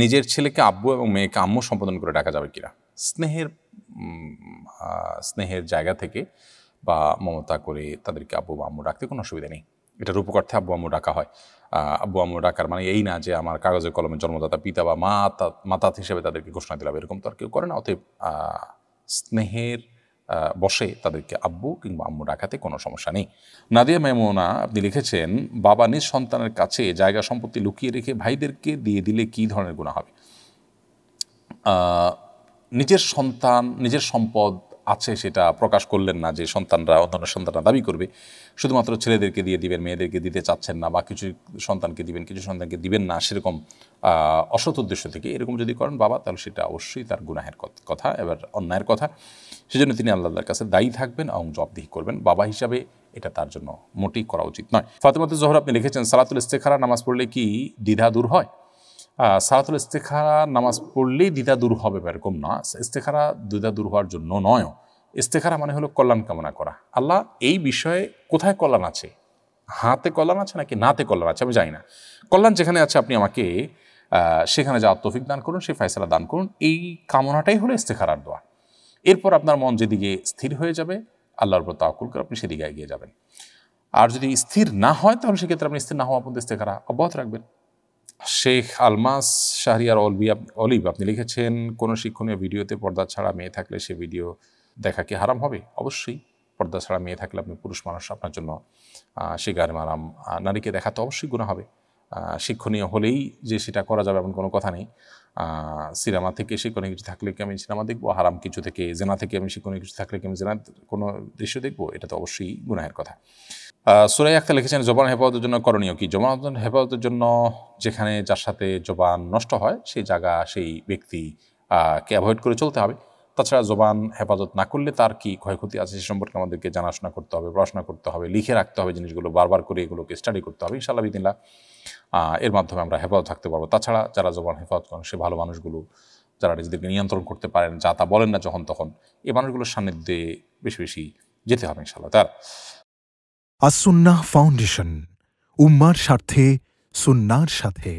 নিজের ছেলেকে আব্বু এবং মেয়েকে আম্মু সম্বোধন করে ডাকা যাবে কিনা স্নেহের স্নেহের জায়গা থেকে বা মমতা করে তাদেরকে আব্বু বা আম্মু ডাকতে কোনো অসুবিধা নেই এটা রূপকার্থে আব্বু আম্মু ডাকা হয় আব্বু আম্মু ডাকার মানে এই না যে আমার কাগজে কলমে জন্মদাতা পিতা বা মাতা হিসেবে তাদেরকে ঘোষণা দিলাম এরকম তো আর কেউ করে না অতএব স্নেহের বসে তাদেরকে আব্বু কিংবা আম্মু ডাকাতে কোনো সমস্যা নেই নাদিয়া মেমোনা আপনি লিখেছেন বাবা নিজ সন্তানের কাছে জায়গা সম্পত্তি লুকিয়ে রেখে ভাইদেরকে দিয়ে দিলে কি ধরনের গুণা হবে নিজের সন্তান নিজের সম্পদ আছে সেটা প্রকাশ করলেন না যে সন্তানরা অন্যান্য সন্তানরা দাবি করবে শুধুমাত্র ছেলেদেরকে দিয়ে দিবেন মেয়েদেরকে দিতে চাচ্ছেন না বা কিছু সন্তানকে দিবেন কিছু সন্তানকে দিবেন না সেরকম অসৎ উদ্দেশ্য থেকে এরকম যদি করেন বাবা তাহলে সেটা অবশ্যই তার গুনাহের কথা এবার অন্যায়ের কথা সেজন্য তিনি আল্লাহর কাছে দায়ী থাকবেন এবং জবদিহি করবেন বাবা হিসাবে এটা তার জন্য মোটেই করা উচিত নয় ফাতেমাতে জহর আপনি লিখেছেন সালাতুল ইস্তেখারা নামাজ পড়লে কি দ্বিধা দূর হয় সালাতুল ইস্তেখারা নামাজ পড়লেই দ্বিধা দূর হবে এরকম না ইস্তেখারা দ্বিধা দূর হওয়ার জন্য নয় ইস্তেখারা মানে হলো কল্যাণ কামনা করা আল্লাহ এই বিষয়ে কোথায় কল্যাণ আছে হাতে কল্যাণ আছে নাকি নাতে কল্যাণ আছে আমি জানি না কল্যাণ যেখানে আছে আপনি আমাকে সেখানে যা তৌফিক দান করুন সেই ফায়সালা দান করুন এই কামনাটাই হলো ইস্তেখারার দোয়া এরপর আপনার মন যেদিকে স্থির হয়ে যাবে আল্লাহর উপর তাকুল করে আপনি সেদিকে এগিয়ে যাবেন আর যদি স্থির না হয় তাহলে সেক্ষেত্রে আপনি স্থির না হওয়া পর্যন্ত ইস্তেখারা অব্যাহত রাখবেন শেখ আলমাস শাহরিয়ার অলবি অলিভ আপনি লিখেছেন কোনো শিক্ষণীয় ভিডিওতে পর্দা ছাড়া মেয়ে থাকলে সে ভিডিও দেখা কি হারাম হবে অবশ্যই পর্দা ছাড়া মেয়ে থাকলে আপনি পুরুষ মানুষ আপনার জন্য সে গার মারাম নারীকে দেখা তো অবশ্যই গুণা হবে শিক্ষণীয় হলেই যে সেটা করা যাবে এমন কোনো কথা নেই সিনেমা থেকে শিক্ষণীয় কিছু থাকলে কি আমি সিনেমা দেখবো হারাম কিছু থেকে জেনা থেকে আমি শিক্ষণীয় কিছু থাকলে কি আমি জেনা কোনো দৃশ্য দেখবো এটা তো অবশ্যই গুনাহের কথা সুরাই আক্তার লিখেছেন জবান হেফাজতের জন্য করণীয় কি জবান হেফাজতের জন্য যেখানে যার সাথে জবান নষ্ট হয় সেই জায়গা সেই ব্যক্তি কে অ্যাভয়েড করে চলতে হবে তাছাড়া জবান হেফাজত না করলে তার কি ক্ষয়ক্ষতি আছে সে সম্পর্কে আমাদেরকে জানাশোনা করতে হবে পড়াশোনা করতে হবে লিখে রাখতে হবে জিনিসগুলো বারবার করে এগুলোকে স্টাডি করতে হবে ইনশাল্লাহ বিদিনলা এর মাধ্যমে আমরা হেফাজত থাকতে পারবো তাছাড়া যারা জবান হেফাজত করেন সে ভালো মানুষগুলো যারা নিজেদেরকে নিয়ন্ত্রণ করতে পারেন যা তা বলেন না যখন তখন এ মানুষগুলোর সান্নিধ্যে বেশি বেশি যেতে হবে ইনশাল্লাহ তার আসুন্না ফাউন্ডেশন উম্মার স্বার্থে সুন্নার সাথে